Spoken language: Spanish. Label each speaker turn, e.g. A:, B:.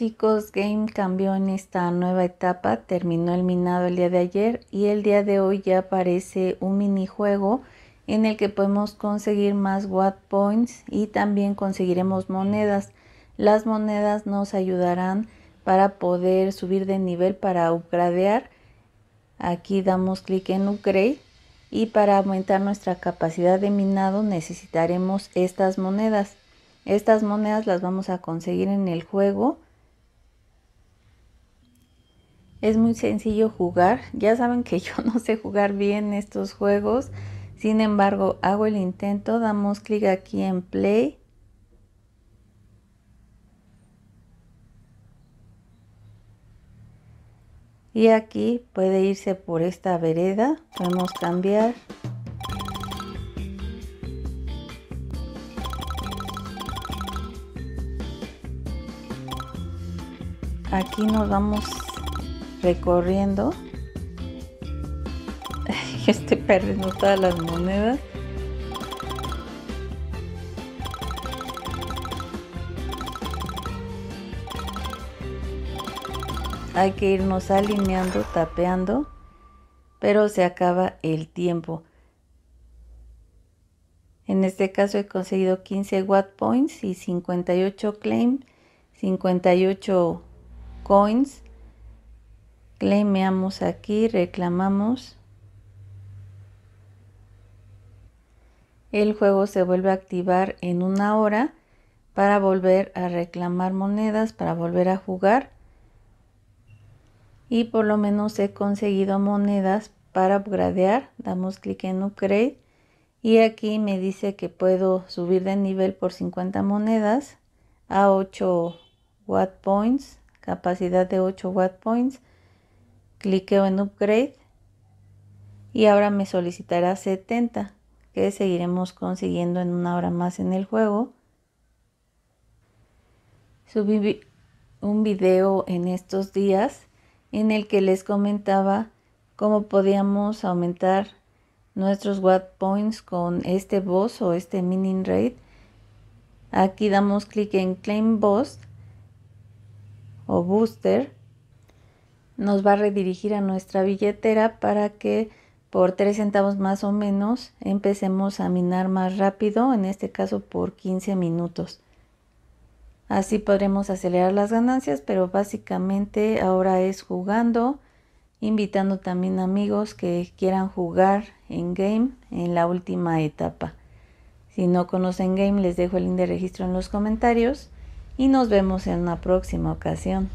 A: Chicos, Game cambió en esta nueva etapa, terminó el minado el día de ayer y el día de hoy ya aparece un minijuego en el que podemos conseguir más Watt Points y también conseguiremos monedas. Las monedas nos ayudarán para poder subir de nivel para upgradear. Aquí damos clic en upgrade y para aumentar nuestra capacidad de minado necesitaremos estas monedas. Estas monedas las vamos a conseguir en el juego es muy sencillo jugar. Ya saben que yo no sé jugar bien estos juegos. Sin embargo, hago el intento. Damos clic aquí en play. Y aquí puede irse por esta vereda. Podemos cambiar. Aquí nos vamos recorriendo. Estoy perdiendo todas las monedas. Hay que irnos alineando, tapeando, pero se acaba el tiempo. En este caso he conseguido 15 watt points y 58 claim, 58 coins Claimeamos aquí, reclamamos. El juego se vuelve a activar en una hora para volver a reclamar monedas, para volver a jugar. Y por lo menos he conseguido monedas para upgradear. Damos clic en upgrade y aquí me dice que puedo subir de nivel por 50 monedas a 8 watt points, capacidad de 8 watt points Cliqueo en Upgrade y ahora me solicitará 70 que seguiremos consiguiendo en una hora más en el juego. Subí un video en estos días en el que les comentaba cómo podíamos aumentar nuestros watt points con este boss o este mining rate Aquí damos clic en claim boss o booster nos va a redirigir a nuestra billetera para que por 3 centavos más o menos empecemos a minar más rápido, en este caso por 15 minutos. Así podremos acelerar las ganancias, pero básicamente ahora es jugando, invitando también amigos que quieran jugar en game en la última etapa. Si no conocen game, les dejo el link de registro en los comentarios y nos vemos en una próxima ocasión.